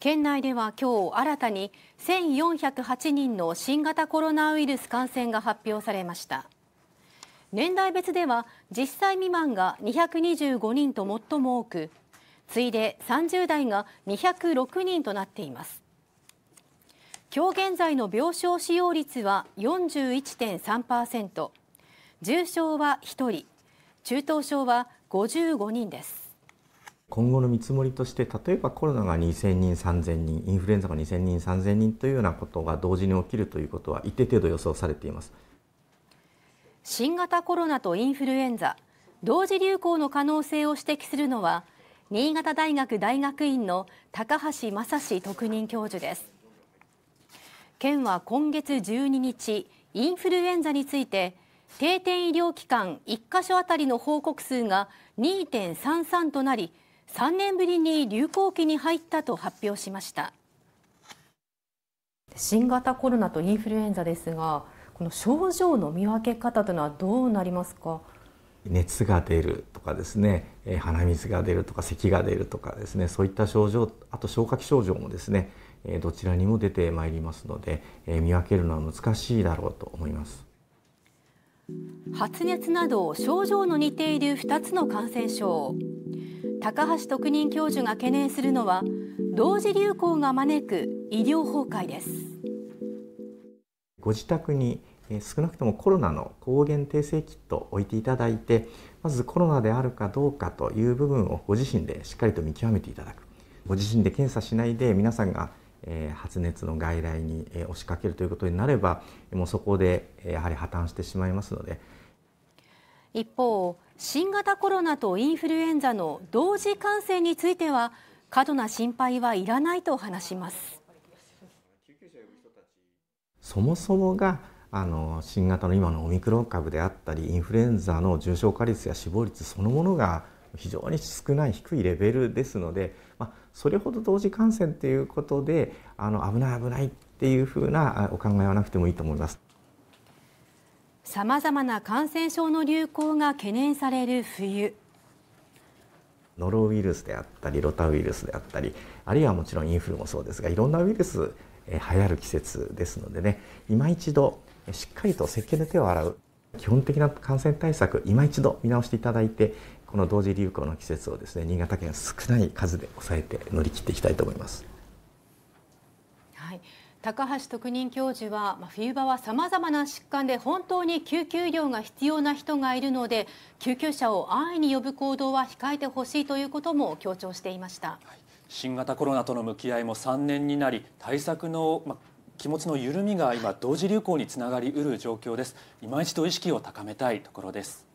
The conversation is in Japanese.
県内では今日新たに1408人の新型コロナウイルス感染が発表されました年代別では10歳未満が225人と最も多く次いで30代が206人となっています今日現在の病床使用率は41.3%重症は1人中等症は55人です今後の見積もりとして例えばコロナが2,000人3,000人インフルエンザが2,000人3,000人というようなことが同時に起きるということは一定程度予想されています新型コロナとインフルエンザ同時流行の可能性を指摘するのは新潟大学大学院の高橋正史特任教授です県は今月12日インフルエンザについて定点医療機関1か所あたりの報告数が2.33となり3年ぶりに流行期に入ったと発表しました新型コロナとインフルエンザですがこの症状の見分け方というのはどうなりますか熱が出るとかですね鼻水が出るとか咳が出るとかですねそういった症状あと消化器症状もですねどちらにも出てまいりますので見分けるのは難しいだろうと思います発熱など症状の似ている2つの感染症高橋特任教授が懸念するのは同時流行が招く医療崩壊ですご自宅に少なくともコロナの抗原定性キットを置いていただいてまずコロナであるかどうかという部分をご自身でしっかりと見極めていただくご自身で検査しないで皆さんが発熱の外来に押しかけるということになればもうそこでやはり破綻してしまいますので一方、新型コロナとインフルエンザの同時感染については、過度な心配はいらないと話します。そもそもがあの新型の今のオミクロン株であったりインフルエンザの重症化率や死亡率そのものが非常に少ない低いレベルですので、まあ、それほど同時感染ということであの危ない危ないっていうふうなお考えはなくてもいいと思います。さまざまな感染症の流行が懸念される冬ノロウイルスであったりロタウイルスであったりあるいはもちろんインフルもそうですがいろんなウイルス流行る季節ですのでね今一度しっかりと石鹸で手を洗う基本的な感染対策今一度見直していただいてこの同時流行の季節をですね新潟県少ない数で抑えて乗り切っていきたいと思います。高橋特任教授は冬場はさまざまな疾患で本当に救急医療が必要な人がいるので救急車を安易に呼ぶ行動は控えてほしいということも強調していました、新型コロナとの向き合いも3年になり対策の、ま、気持ちの緩みが今同時流行につながりうる状況です今一度意識を高めたいところです